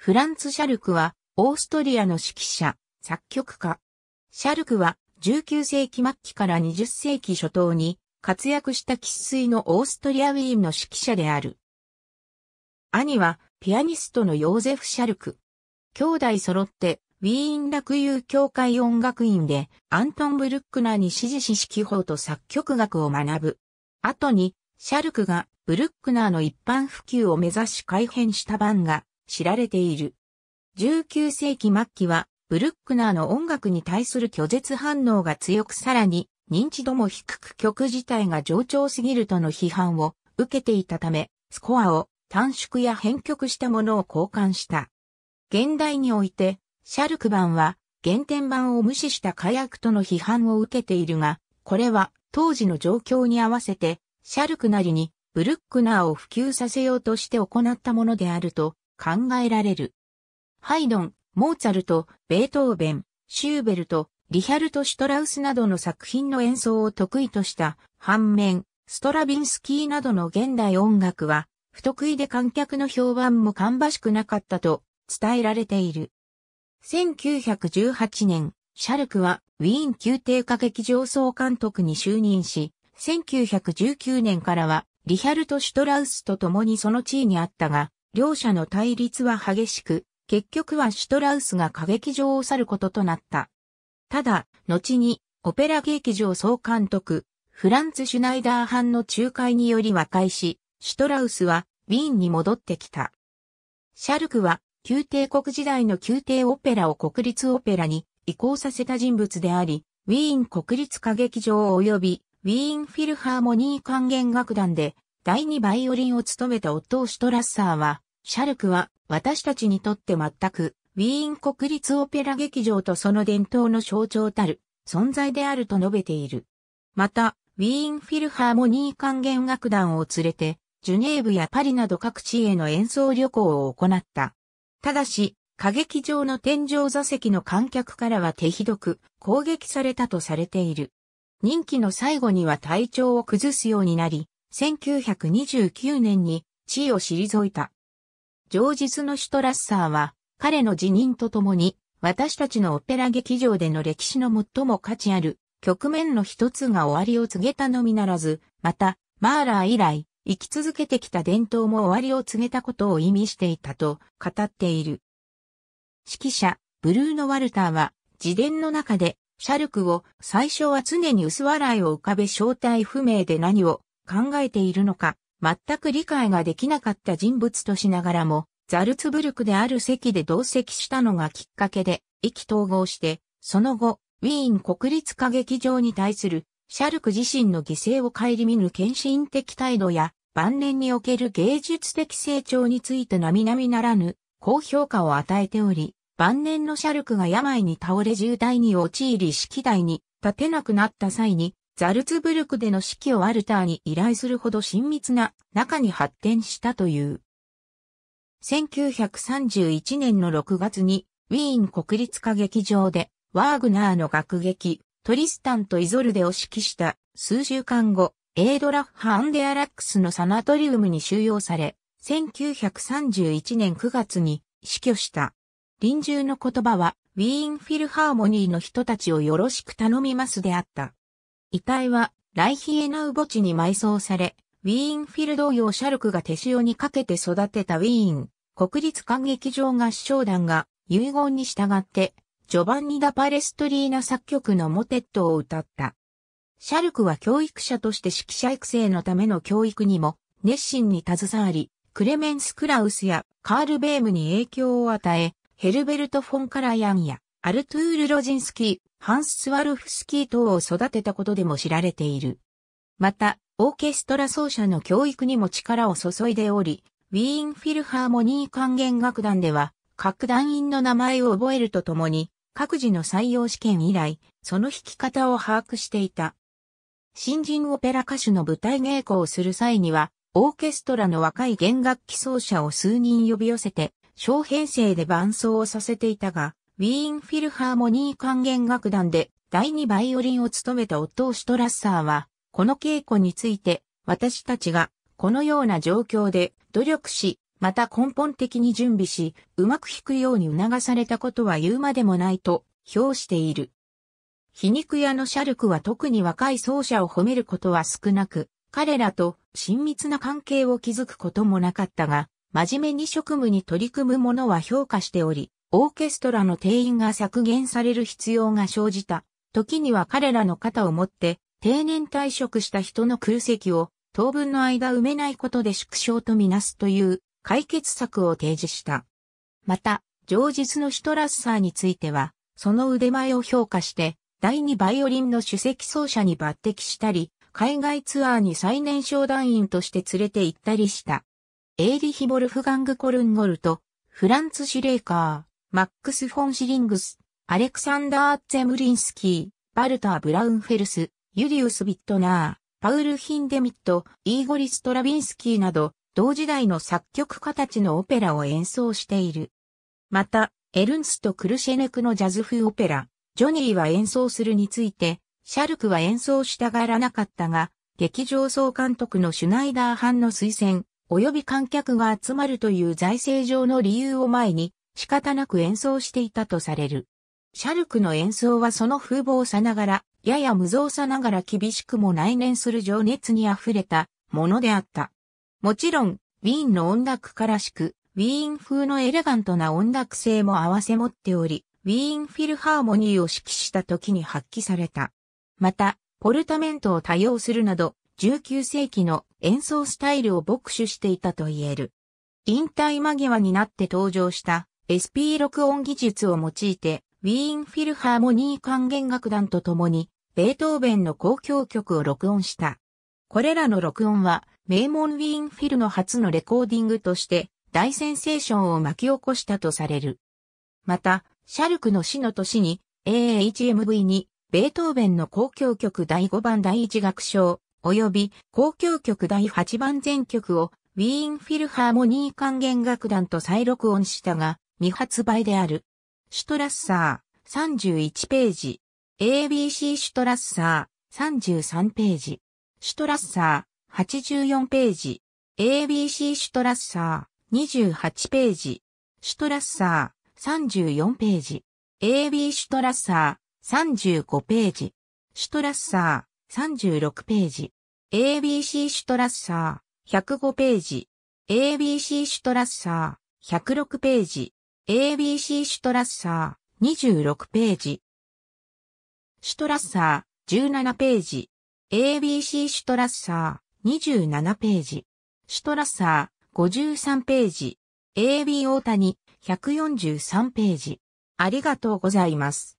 フランツ・シャルクは、オーストリアの指揮者、作曲家。シャルクは、19世紀末期から20世紀初頭に、活躍した喫水のオーストリアウィーンの指揮者である。兄は、ピアニストのヨーゼフ・シャルク。兄弟揃って、ウィーンユー協会音楽院で、アントン・ブルックナーに指示し指揮法と作曲学を学ぶ。後に、シャルクが、ブルックナーの一般普及を目指し改編した版が、知られている。19世紀末期は、ブルックナーの音楽に対する拒絶反応が強くさらに、認知度も低く曲自体が上調すぎるとの批判を受けていたため、スコアを短縮や編曲したものを交換した。現代において、シャルク版は原点版を無視した火薬との批判を受けているが、これは当時の状況に合わせて、シャルクなりにブルックナーを普及させようとして行ったものであると考えられる。ハイドン、モーツァルト、ベートーベン、シューベルト、リヒャルト・シュトラウスなどの作品の演奏を得意とした反面、ストラビンスキーなどの現代音楽は不得意で観客の評判も芳しくなかったと伝えられている。1918年、シャルクはウィーン宮廷歌劇場総監督に就任し、1919年からはリヒャルト・シュトラウスと共にその地位にあったが、両者の対立は激しく、結局はシュトラウスが歌劇場を去ることとなった。ただ、後に、オペラ劇場総監督、フランツ・シュナイダー班の仲介により和解し、シュトラウスは、ウィーンに戻ってきた。シャルクは、宮廷国時代の宮廷オペラを国立オペラに移行させた人物であり、ウィーン国立歌劇場及びウィーンフィルハーモニー管弦楽団で第2バイオリンを務めたオットー・シュトラッサーは、シャルクは私たちにとって全くウィーン国立オペラ劇場とその伝統の象徴たる存在であると述べている。また、ウィーンフィルハーモニー管弦楽団を連れて、ジュネーブやパリなど各地への演奏旅行を行った。ただし、歌劇場の天井座席の観客からは手ひどく攻撃されたとされている。任期の最後には体調を崩すようになり、1929年に地位を退いた。上日のシュトラッサーは、彼の辞任とともに、私たちのオペラ劇場での歴史の最も価値ある局面の一つが終わりを告げたのみならず、また、マーラー以来、生き続けてきた伝統も終わりを告げたことを意味していたと語っている。指揮者、ブルーノ・ワルターは、自伝の中で、シャルクを最初は常に薄笑いを浮かべ正体不明で何を考えているのか、全く理解ができなかった人物としながらも、ザルツブルクである席で同席したのがきっかけで、意気統合して、その後、ウィーン国立歌劇場に対する、シャルク自身の犠牲を顧みぬ献身的態度や、晩年における芸術的成長について並々ならぬ、高評価を与えており、晩年のシャルクが病に倒れ重大に陥り式台に立てなくなった際に、ザルツブルクでの指揮をアルターに依頼するほど親密な仲に発展したという。1931年の6月にウィーン国立歌劇場でワーグナーの楽劇トリスタンとイゾルデを指揮した数週間後、エードラッハ・アンデアラックスのサナトリウムに収容され、1931年9月に死去した。臨終の言葉は、ウィーン・フィルハーモニーの人たちをよろしく頼みますであった。遺体はライヒエナウ墓地に埋葬され、ウィーンフィルド用シャルクが手塩にかけて育てたウィーン国立歌劇場合唱団が遺言に従ってジョバンニ・ダ・パレストリーナ作曲のモテットを歌った。シャルクは教育者として指揮者育成のための教育にも熱心に携わり、クレメンス・クラウスやカール・ベームに影響を与え、ヘルベルト・フォン・カラヤンやアルトゥール・ロジンスキー、ハンス・スワルフスキー等を育てたことでも知られている。また、オーケストラ奏者の教育にも力を注いでおり、ウィーン・フィルハーモニー管弦楽団では、各団員の名前を覚えるとともに、各自の採用試験以来、その弾き方を把握していた。新人オペラ歌手の舞台稽古をする際には、オーケストラの若い弦楽器奏者を数人呼び寄せて、小編成で伴奏をさせていたが、ウィーンフィルハーモニー管弦楽団で第2バイオリンを務めたオットー・シトラッサーは、この稽古について、私たちが、このような状況で努力し、また根本的に準備し、うまく弾くように促されたことは言うまでもないと、評している。皮肉屋のシャルクは特に若い奏者を褒めることは少なく、彼らと親密な関係を築くこともなかったが、真面目に職務に取り組む者は評価しており、オーケストラの定員が削減される必要が生じた。時には彼らの肩を持って定年退職した人の空席を当分の間埋めないことで縮小とみなすという解決策を提示した。また、上述のシュトラッサーについては、その腕前を評価して、第二バイオリンの首席奏者に抜擢したり、海外ツアーに最年少団員として連れて行ったりした。エイリヒ・ボルフガング・コルンゴルト、フランツ・シュレーカー、マックス・フォン・シリングス、アレクサンダー・ツェムリンスキー、バルター・ブラウンフェルス、ユリウス・ビットナー、パウル・ヒンデミット、イーゴリ・ストラビンスキーなど、同時代の作曲家たちのオペラを演奏している。また、エルンスト・クルシェネクのジャズ風オペラ、ジョニーは演奏するについて、シャルクは演奏したがらなかったが、劇場総監督のシュナイダー班の推薦、及び観客が集まるという財政上の理由を前に、仕方なく演奏していたとされる。シャルクの演奏はその風貌さながら、やや無造さながら厳しくも内燃する情熱に溢れたものであった。もちろん、ウィーンの音楽からしく、ウィーン風のエレガントな音楽性も合わせ持っており、ウィーンフィルハーモニーを指揮した時に発揮された。また、ポルタメントを多用するなど、19世紀の演奏スタイルを牧手していたと言える。引退間際になって登場した SP 録音技術を用いて、ウィーンフィルハーモニー管弦楽団と共に、ベートーベンの交響曲を録音した。これらの録音は、名門ウィーンフィルの初のレコーディングとして、大センセーションを巻き起こしたとされる。また、シャルクの死の年に、AHMV に、ベートーベンの交響曲第5番第1楽章、及び交響曲第8番全曲を、ウィーンフィルハーモニー管弦楽団と再録音したが、未発売である。シュトラッサー、31ページ。ABC シュトラッサー、33ページ。シュトラッサー、84ページ。ABC シュトラッサー、28ページ。シュトラッサー、34ページ。AB シュトラッサー、35ページ。シュトラッサー、36ページ。ABC シュトラッサー、105ページ。ABC シュトラッサー、106ページ。ABC シュトラッサー、26ページ。シュトラッサー、17ページ。ABC シュトラッサー、27ページ。シュトラッサー、53ページ。AB 大谷、143ページ。ありがとうございます。